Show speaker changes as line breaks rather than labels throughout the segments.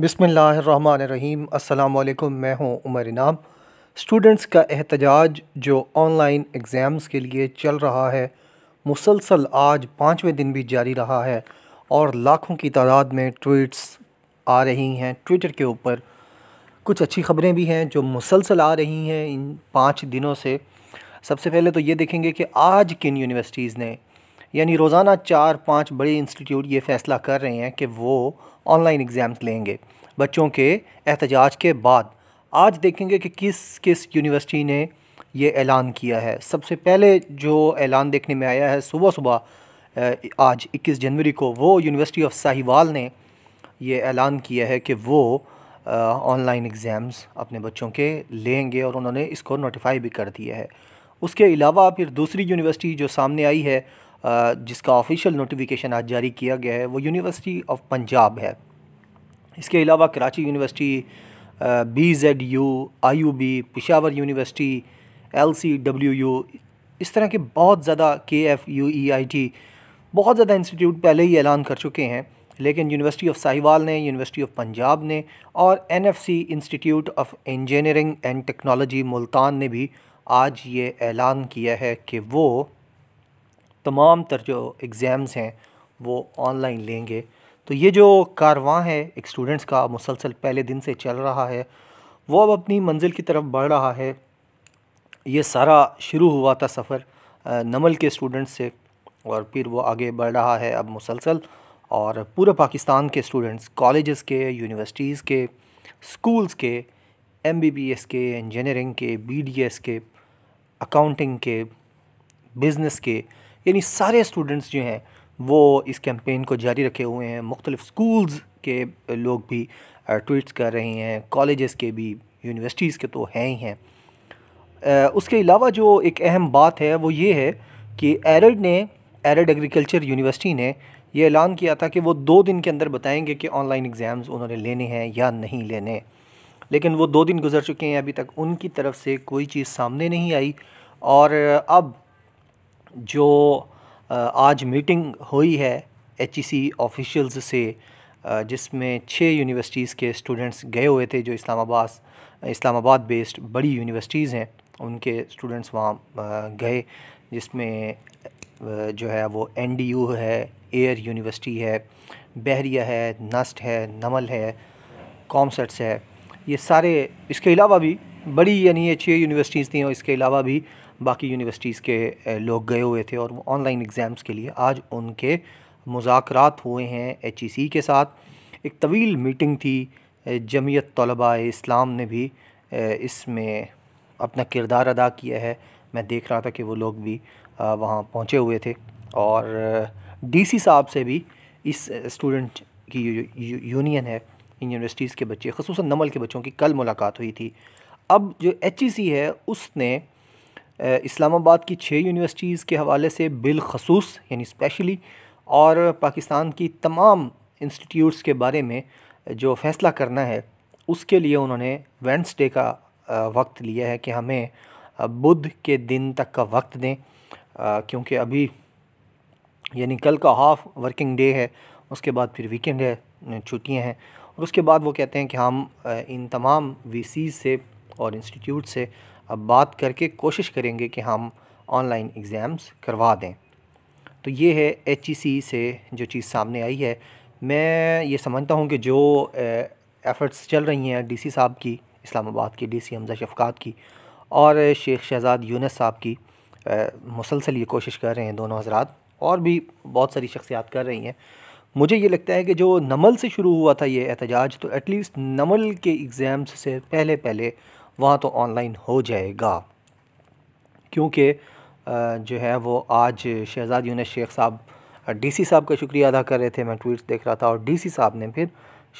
बिसमीम अल्लाम मैं हूँ उमर इनाम स्टूडेंट्स का एहतजाज जो ऑनलाइन एग्ज़ाम्स के लिए चल रहा है मुसलसल आज पाँचवें दिन भी जारी रहा है और लाखों की तादाद में ट्वीट्स आ रही हैं ट्विटर के ऊपर कुछ अच्छी खबरें भी हैं जो मुसलसल आ रही हैं इन पाँच दिनों से सबसे पहले तो ये देखेंगे कि आज किन यूनिवर्सिटीज़ ने यानी रोज़ाना चार पाँच बड़े इंस्टीट्यूट ये फ़ैसला कर रहे हैं कि वो ऑनलाइन एग्ज़ाम्स लेंगे बच्चों के एहतजाज के बाद आज देखेंगे कि किस किस यूनिवर्सिटी ने ये ऐलान किया है सबसे पहले जो ऐलान देखने में आया है सुबह सुबह आज 21 जनवरी को वो यूनिवर्सिटी ऑफ साहिवाल ने ये ऐलान किया है कि वो ऑनलाइन एग्ज़ाम्स अपने बच्चों के लेंगे और उन्होंने इसको नोटिफाई भी कर दिया है उसके अलावा फिर दूसरी यूनिवर्सिटी जो सामने आई है जिसका ऑफिशियल नोटिफिकेशन आज जारी किया गया है वो यूनिवर्सिटी ऑफ पंजाब है इसके अलावा Karachi university B Z U I U B Peshawar university L C W U इस तरह के बहुत ज़्यादा के F U E I T बहुत ज़्यादा इंस्टीट्यूट पहले ही ऐलान कर चुके हैं लेकिन यूनिवर्सिटी ऑफ साहिवाल ने यूनिवर्सिटी ऑफ पंजाब ने और N F C institute of engineering and technology Multan ने भी आज ये ऐलान किया है कि वो तमाम तर जो एग्ज़ाम्स हैं वो ऑनलाइन लेंगे तो ये जो कारवां है एक स्टूडेंट्स का मुसलसल पहले दिन से चल रहा है वो अब अपनी मंजिल की तरफ बढ़ रहा है ये सारा शुरू हुआ था सफ़र नमल के स्टूडेंट्स से और फिर वो आगे बढ़ रहा है अब मुसलसल और पूरे पाकिस्तान के स्टूडेंट्स कॉलेज़ के यूनिवर्सिटीज़ के स्कूल्स के एम बी बी एस के इंजीनियरिंग के बी डी एस के अकाउंटिंग के बिज़नेस के यानी सारे स्टूडेंट्स जो हैं वो इस कैंपेन को जारी रखे हुए हैं मुख्तलिफ़ स्कूल्स के लोग भी ट्वीट्स कर रहे हैं कॉलेज़ के भी यूनिवर्सिटीज़ के तो हैं ही हैं उसके अलावा जो एक अहम बात है वो ये है कि एरड ने एरड एग्रीकल्चर यूनिवर्सिटी ने यह ऐलान किया था कि वो दो दिन के अंदर बताएंगे कि ऑनलाइन एग्ज़ाम्स उन्होंने लेने हैं या नहीं लेने लेकिन वो दो दिन गुजर चुके हैं अभी तक उनकी तरफ से कोई चीज़ सामने नहीं आई और अब जो आज मीटिंग हुई है एच ई ऑफिशियल्स से जिसमें छः यूनिवर्सिटीज़ के स्टूडेंट्स गए हुए थे जो इस्लामाबाद इस्लामाबाद बेस्ड बड़ी यूनिवर्सिटीज़ हैं उनके स्टूडेंट्स वहाँ गए जिसमें जो है वो एन डी यू है एयर यूनिवर्सिटी है बहरिया है नस्ट है नमल है कॉमसेट्स है ये सारे इसके अलावा भी बड़ी यानी ये छः यूनिवर्सिटीज़ थी और इसके अलावा भी बाकी यूनिवर्सिटीज़ के लोग गए हुए थे और ऑनलाइन एग्ज़ाम्स के लिए आज उनके मुजाकरात हुए हैं एच ई सी के साथ एक तवील मीटिंग थी जमीयत तलबा इस्लाम ने भी इसमें अपना किरदार अदा किया है मैं देख रहा था कि वो लोग भी वहाँ पहुँचे हुए थे और डीसी साहब से भी इस स्टूडेंट की यू, यू, यूनियन है इन यूनिवर्सिटीज़ के बच्चे खसूस नमल के बच्चों की कल मुलाकात हुई थी अब जो एच e है उसने इस्लामाबाद की छः यूनिवर्सिटीज़ के हवाले से बिलखसूस यानी स्पेशली और पाकिस्तान की तमाम इंस्टीट्यूट्स के बारे में जो फ़ैसला करना है उसके लिए उन्होंने वेंसडे का वक्त लिया है कि हमें बुध के दिन तक का वक्त दें क्योंकि अभी यानी कल का हाफ वर्किंग डे है उसके बाद फिर वीकेंड है छुट्टियां हैं और उसके बाद वो कहते हैं कि हम इन तमाम वी से और इंस्टीट्यूट से अब बात करके कोशिश करेंगे कि हम ऑनलाइन एग्ज़ाम्स करवा दें तो ये है एच e से जो चीज़ सामने आई है मैं ये समझता हूँ कि जो एफ़र्ट्स चल रही हैं डीसी साहब की इस्लामाबाद की डीसी हमजा शफकात की और शेख शहजाद यूनस साहब की मुसलसल ये कोशिश कर रहे हैं दोनों हजरात और भी बहुत सारी शख्सियात कर रही हैं मुझे ये लगता है कि जो नमल से शुरू हुआ था ये एहतजाज तो एटलीस्ट नमल के एग्ज़ाम्स से पहले पहले वहाँ तो ऑनलाइन हो जाएगा क्योंकि जो है वो आज शहजाद यूनस शेख साहब डीसी साहब का शुक्रिया अदा कर रहे थे मैं ट्वीट्स देख रहा था और डीसी साहब ने फिर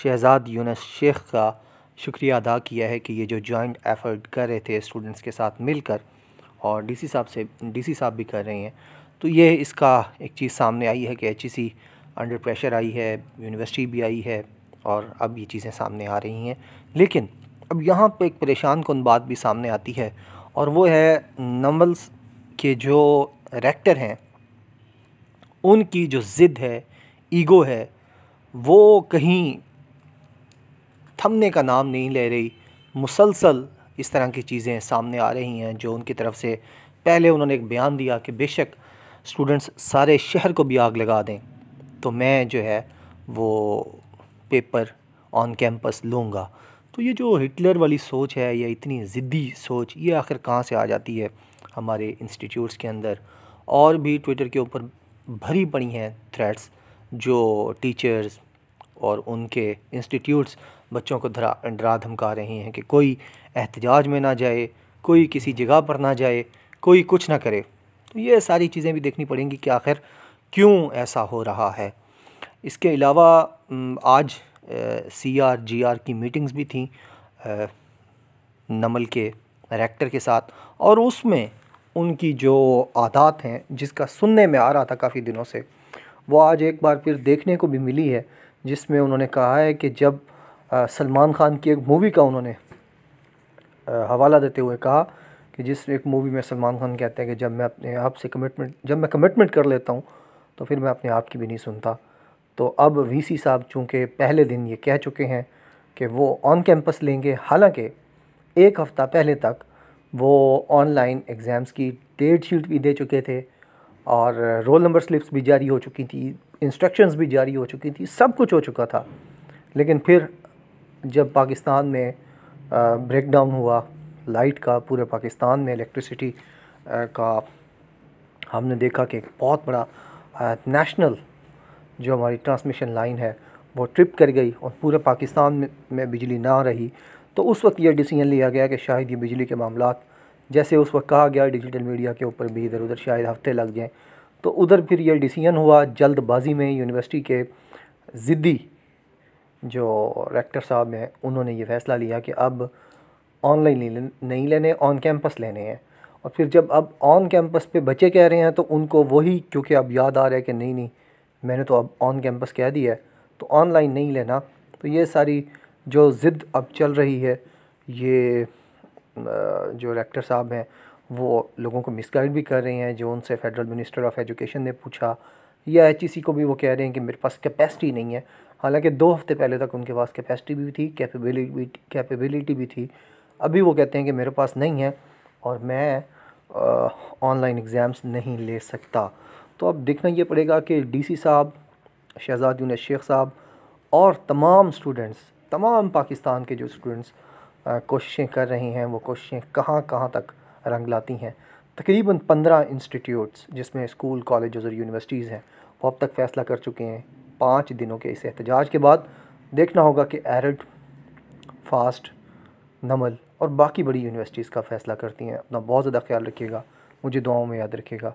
शहजाद यूनस शेख का शुक्रिया अदा किया है कि ये जो जॉइंट एफर्ट कर रहे थे स्टूडेंट्स के साथ मिलकर और सी साहब से सी साहब भी कर रहे हैं तो ये इसका एक चीज़ सामने आई है कि एच अंडर प्रेशर आई है यूनिवर्सिटी भी आई है और अब ये चीज़ें सामने आ रही हैं लेकिन अब यहाँ पे एक परेशान कन बात भी सामने आती है और वो है नवल्स के जो रैक्टर हैं उनकी जो ज़िद है ईगो है वो कहीं थमने का नाम नहीं ले रही मुसलसल इस तरह की चीज़ें सामने आ रही हैं जो उनकी तरफ से पहले उन्होंने एक बयान दिया कि बेशक स्टूडेंट्स सारे शहर को भी आग लगा दें तो मैं जो है वो पेपर ऑन कैंपस लूँगा तो ये जो हिटलर वाली सोच है या इतनी ज़िद्दी सोच ये आखिर कहाँ से आ जाती है हमारे इंस्टीट्यूट्स के अंदर और भी ट्विटर के ऊपर भरी पड़ी हैं थ्रेड्स जो टीचर्स और उनके इंस्टीट्यूट्स बच्चों को धरा डरा धमका रहे हैं कि कोई एहतजाज में ना जाए कोई किसी जगह पर ना जाए कोई कुछ ना करे तो ये सारी चीज़ें भी देखनी पड़ेंगी कि आखिर क्यों ऐसा हो रहा है इसके अलावा आज सी आर जी आर की मीटिंग्स भी थी नमल के रेक्टर के साथ और उसमें उनकी जो आदात हैं जिसका सुनने में आ रहा था काफ़ी दिनों से वो आज एक बार फिर देखने को भी मिली है जिसमें उन्होंने कहा है कि जब सलमान खान की एक मूवी का उन्होंने हवाला देते हुए कहा कि जिस एक मूवी में सलमान खान कहते हैं कि जब मैं अपने आप से कमिटमेंट जब मैं कमिटमेंट कर लेता हूँ तो फिर मैं अपने आप की भी नहीं सुनता तो अब वीसी साहब चूँकि पहले दिन ये कह चुके हैं कि वो ऑन कैंपस लेंगे हालांकि एक हफ़्ता पहले तक वो ऑनलाइन एग्ज़ाम्स की डेट शीट भी दे चुके थे और रोल नंबर स्लिप्स भी जारी हो चुकी थी इंस्ट्रक्शंस भी जारी हो चुकी थी सब कुछ हो चुका था लेकिन फिर जब पाकिस्तान में ब्रेकडाउन हुआ लाइट का पूरे पाकिस्तान में इलेक्ट्रिसिटी का हमने देखा कि एक बहुत बड़ा नेशनल जो हमारी ट्रांसमिशन लाइन है वो ट्रिप कर गई और पूरे पाकिस्तान में, बिजली ना रही तो उस वक्त यह डिसीजन लिया गया कि शायद ये बिजली के मामला जैसे उस वक्त कहा गया डिजिटल मीडिया के ऊपर भी इधर उधर शायद हफ्ते लग जाएँ तो उधर फिर यह डिसीजन हुआ जल्दबाजी में यूनिवर्सिटी के ज़िद्दी जो रेक्टर साहब हैं उन्होंने ये फैसला लिया कि अब ऑनलाइन नहीं लेने ऑन कैंपस लेने हैं और फिर जब अब ऑन कैंपस पे बच्चे कह रहे हैं तो उनको वही क्योंकि अब याद आ रहा है कि नहीं नहीं मैंने तो अब ऑन कैंपस कह दिया है तो ऑनलाइन नहीं लेना तो ये सारी जो ज़िद अब चल रही है ये जो रेक्टर साहब हैं वो लोगों को मिसगाइड भी कर रहे हैं जो उनसे फेडरल मिनिस्टर ऑफ एजुकेशन ने पूछा या एच e को भी वो कह रहे हैं कि मेरे पास कैपेसिटी नहीं है हालांकि दो हफ्ते पहले तक उनके पास कैपेसिटी भी थी कैपेबिलिटी कैपेबिलिटी भी थी अभी वो कहते हैं कि मेरे पास नहीं है और मैं ऑनलाइन एग्ज़ाम्स नहीं ले सकता तो अब देखना ये पड़ेगा कि डीसी साहब शहजाद यूनस शेख साहब और तमाम स्टूडेंट्स तमाम पाकिस्तान के जो स्टूडेंट्स कोशिशें कर रहे हैं वो कोशिशें कहाँ कहाँ तक रंग लाती हैं तकरीबन पंद्रह इंस्टीट्यूट्स जिसमें स्कूल कॉलेज और यूनिवर्सिटीज़ हैं वो अब तक फ़ैसला कर चुके हैं पाँच दिनों के इस एहतजाज के बाद देखना होगा कि एरड फास्ट नमल और बाकी बड़ी यूनिवर्सिटीज़ का फ़ैसला करती हैं अपना बहुत ज़्यादा ख्याल रखिएगा मुझे दुआओं में याद रखिएगा